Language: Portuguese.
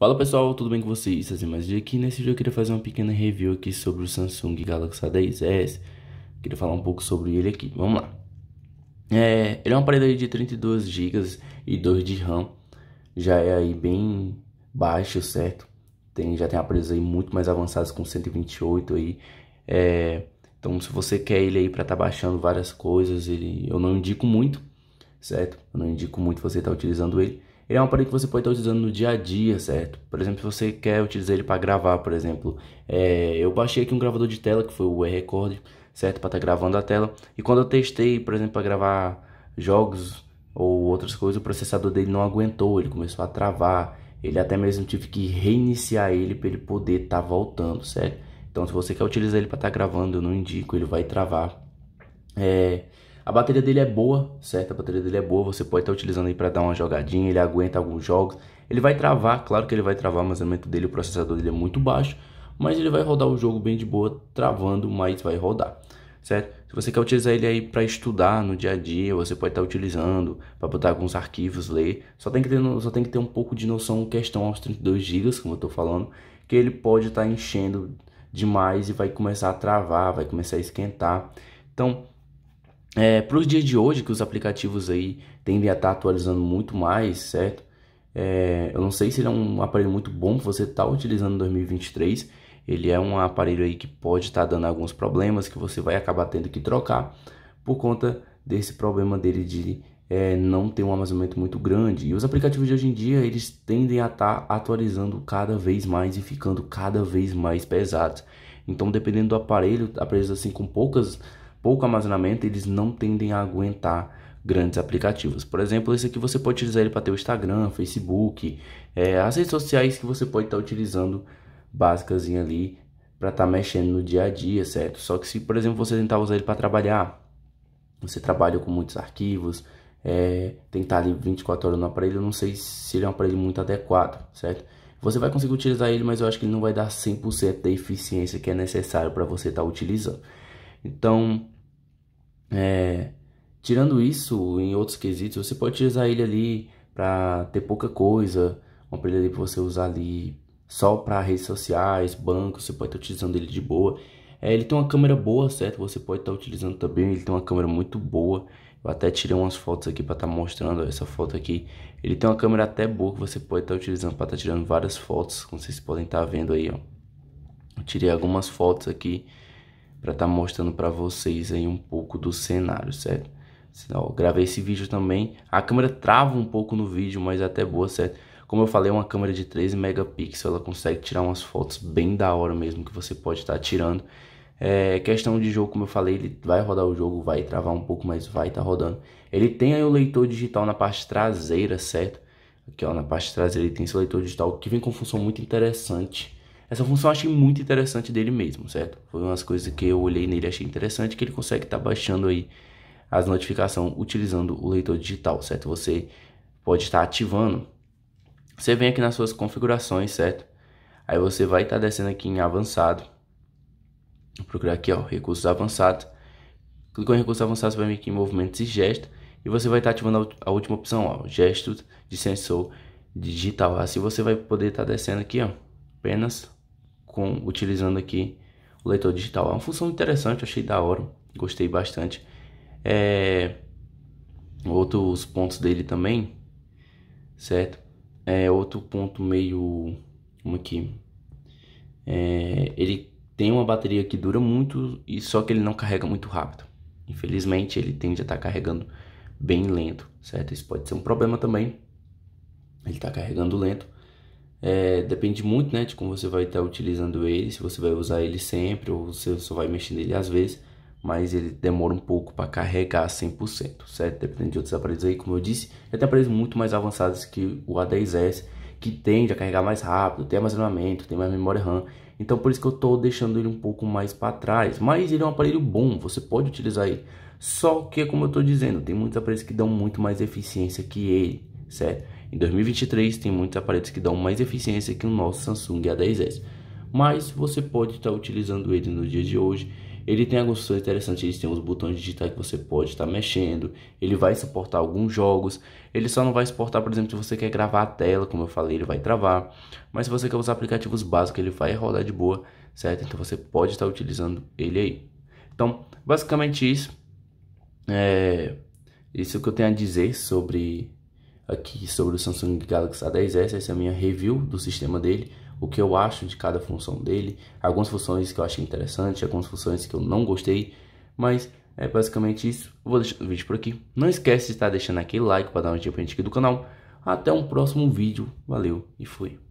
Fala pessoal, tudo bem com vocês? Essas imagens é aqui. Nesse vídeo eu queria fazer uma pequena review aqui sobre o Samsung Galaxy A10s. Queria falar um pouco sobre ele aqui, vamos lá. É, ele é um aparelho de 32 GB e 2 de RAM. Já é aí bem baixo, certo? Tem, já tem aparelhos aí muito mais avançados com 128 aí. É, então, se você quer ele aí para estar tá baixando várias coisas, ele, eu não indico muito, certo? Eu não indico muito você estar tá utilizando ele. Ele é um aparelho que você pode estar utilizando no dia a dia, certo? Por exemplo, se você quer utilizar ele para gravar, por exemplo. É, eu baixei aqui um gravador de tela, que foi o E-Record, certo? Para estar tá gravando a tela. E quando eu testei, por exemplo, para gravar jogos ou outras coisas, o processador dele não aguentou, ele começou a travar. Ele até mesmo tive que reiniciar ele para ele poder estar tá voltando, certo? Então, se você quer utilizar ele para estar tá gravando, eu não indico, ele vai travar. É, a bateria dele é boa, certo? A bateria dele é boa, você pode estar utilizando aí para dar uma jogadinha, ele aguenta alguns jogos. Ele vai travar, claro que ele vai travar, o armazenamento dele, o processador dele é muito baixo, mas ele vai rodar o jogo bem de boa, travando, mas vai rodar, certo? Se você quer utilizar ele aí para estudar no dia a dia, você pode estar utilizando para botar alguns arquivos, ler. Só tem que ter, só tem que ter um pouco de noção questão aos 32 GB, como eu estou falando, que ele pode estar enchendo demais e vai começar a travar, vai começar a esquentar. Então, é, para os dias de hoje, que os aplicativos aí tendem a estar tá atualizando muito mais, certo? É, eu não sei se ele é um aparelho muito bom que você está tá utilizando em 2023. Ele é um aparelho aí que pode estar tá dando alguns problemas que você vai acabar tendo que trocar por conta desse problema dele de é, não ter um armazenamento muito grande. E os aplicativos de hoje em dia eles tendem a estar tá atualizando cada vez mais e ficando cada vez mais pesados. Então, dependendo do aparelho, aparelhos assim com poucas pouco armazenamento, eles não tendem a aguentar grandes aplicativos. Por exemplo, esse aqui você pode utilizar ele para ter o Instagram, Facebook, é, as redes sociais que você pode estar tá utilizando básicas ali para estar tá mexendo no dia a dia, certo? Só que se, por exemplo, você tentar usar ele para trabalhar, você trabalha com muitos arquivos, é, tá ali 24 horas no aparelho, não sei se ele é um aparelho muito adequado, certo? Você vai conseguir utilizar ele, mas eu acho que ele não vai dar 100% da eficiência que é necessário para você estar tá utilizando. Então, é, tirando isso, em outros quesitos, você pode utilizar ele ali para ter pouca coisa, um aparelho ali para você usar ali só para redes sociais, bancos você pode estar tá utilizando ele de boa. É, ele tem uma câmera boa, certo? Você pode estar tá utilizando também, ele tem uma câmera muito boa. Eu até tirei umas fotos aqui para estar tá mostrando essa foto aqui. Ele tem uma câmera até boa que você pode estar tá utilizando para estar tirando várias fotos, como vocês podem estar vendo aí, ó. Eu tirei algumas fotos aqui para estar tá mostrando para vocês aí um pouco do cenário, certo? Então, gravei esse vídeo também. A câmera trava um pouco no vídeo, mas é até boa, certo? Como eu falei, é uma câmera de 13 megapixels, ela consegue tirar umas fotos bem da hora mesmo que você pode estar tá tirando. É, questão de jogo, como eu falei, ele vai rodar o jogo, vai travar um pouco, mas vai estar tá rodando. Ele tem aí o leitor digital na parte traseira, certo? Aqui ó, na parte traseira ele tem esse leitor digital que vem com função muito interessante essa função eu achei muito interessante dele mesmo, certo? Foi umas coisas que eu olhei nele e achei interessante que ele consegue estar tá baixando aí as notificações utilizando o leitor digital, certo? Você pode estar tá ativando. Você vem aqui nas suas configurações, certo? Aí você vai estar tá descendo aqui em avançado. Vou procurar aqui, ó, recursos avançados. Clicou em recursos avançados, vai vir aqui em movimentos e gestos. E você vai estar tá ativando a última opção, ó, gestos de sensor digital. Assim você vai poder estar tá descendo aqui, ó, apenas com utilizando aqui o leitor digital. É uma função interessante, achei da hora, gostei bastante. É, outros pontos dele também, certo? É outro ponto meio como aqui. É, ele tem uma bateria que dura muito e só que ele não carrega muito rápido. Infelizmente, ele tende a estar tá carregando bem lento, certo? Isso pode ser um problema também. Ele está carregando lento é, depende muito né, de como você vai estar utilizando ele, se você vai usar ele sempre ou se você só vai mexer nele às vezes, mas ele demora um pouco para carregar 100%, certo? Dependendo de outros aparelhos aí, como eu disse, até aparelhos muito mais avançados que o A10S, que tende a carregar mais rápido, tem armazenamento, tem mais memória RAM, então por isso que eu estou deixando ele um pouco mais para trás, mas ele é um aparelho bom, você pode utilizar ele, só que como eu estou dizendo, tem muitos aparelhos que dão muito mais eficiência que ele, certo? Em 2023 tem muitos aparelhos que dão mais eficiência que o nosso Samsung A10s, mas você pode estar utilizando ele no dia de hoje. Ele tem algumas coisas interessantes, ele tem os botões digitais que você pode estar mexendo, ele vai suportar alguns jogos, ele só não vai suportar, por exemplo, se você quer gravar a tela, como eu falei, ele vai travar, mas se você quer usar aplicativos básicos, ele vai rodar de boa, certo? Então você pode estar utilizando ele aí. Então, basicamente isso. É, isso que eu tenho a dizer sobre aqui sobre o Samsung Galaxy A10s, essa é a minha review do sistema dele, o que eu acho de cada função dele, algumas funções que eu achei interessante, algumas funções que eu não gostei, mas é basicamente isso. Eu vou deixar o vídeo por aqui. Não esquece de estar deixando aquele like para dar um dia a gente aqui do canal. Até um próximo vídeo. Valeu e fui.